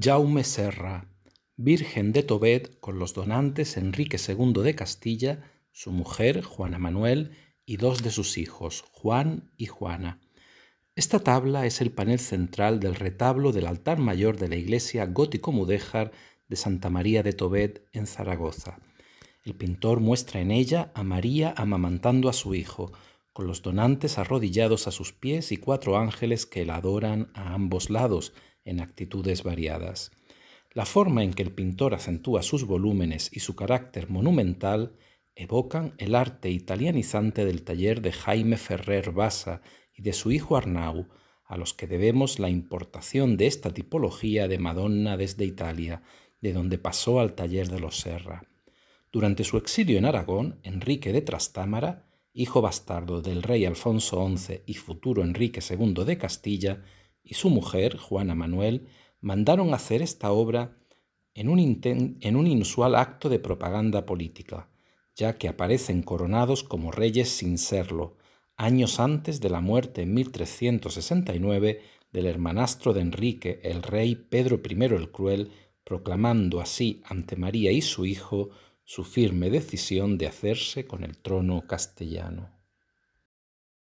Jaume Serra, Virgen de Tobet con los donantes Enrique II de Castilla, su mujer Juana Manuel y dos de sus hijos, Juan y Juana. Esta tabla es el panel central del retablo del altar mayor de la iglesia gótico-mudéjar de Santa María de Tobet en Zaragoza. El pintor muestra en ella a María amamantando a su hijo, con los donantes arrodillados a sus pies y cuatro ángeles que la adoran a ambos lados en actitudes variadas. La forma en que el pintor acentúa sus volúmenes y su carácter monumental evocan el arte italianizante del taller de Jaime Ferrer Bassa y de su hijo Arnau, a los que debemos la importación de esta tipología de Madonna desde Italia, de donde pasó al taller de los Serra. Durante su exilio en Aragón, Enrique de Trastámara hijo bastardo del rey Alfonso XI y futuro Enrique II de Castilla, y su mujer, Juana Manuel, mandaron hacer esta obra en un, en un inusual acto de propaganda política, ya que aparecen coronados como reyes sin serlo, años antes de la muerte en 1369 del hermanastro de Enrique, el rey Pedro I el Cruel, proclamando así ante María y su hijo su firme decisión de hacerse con el trono castellano.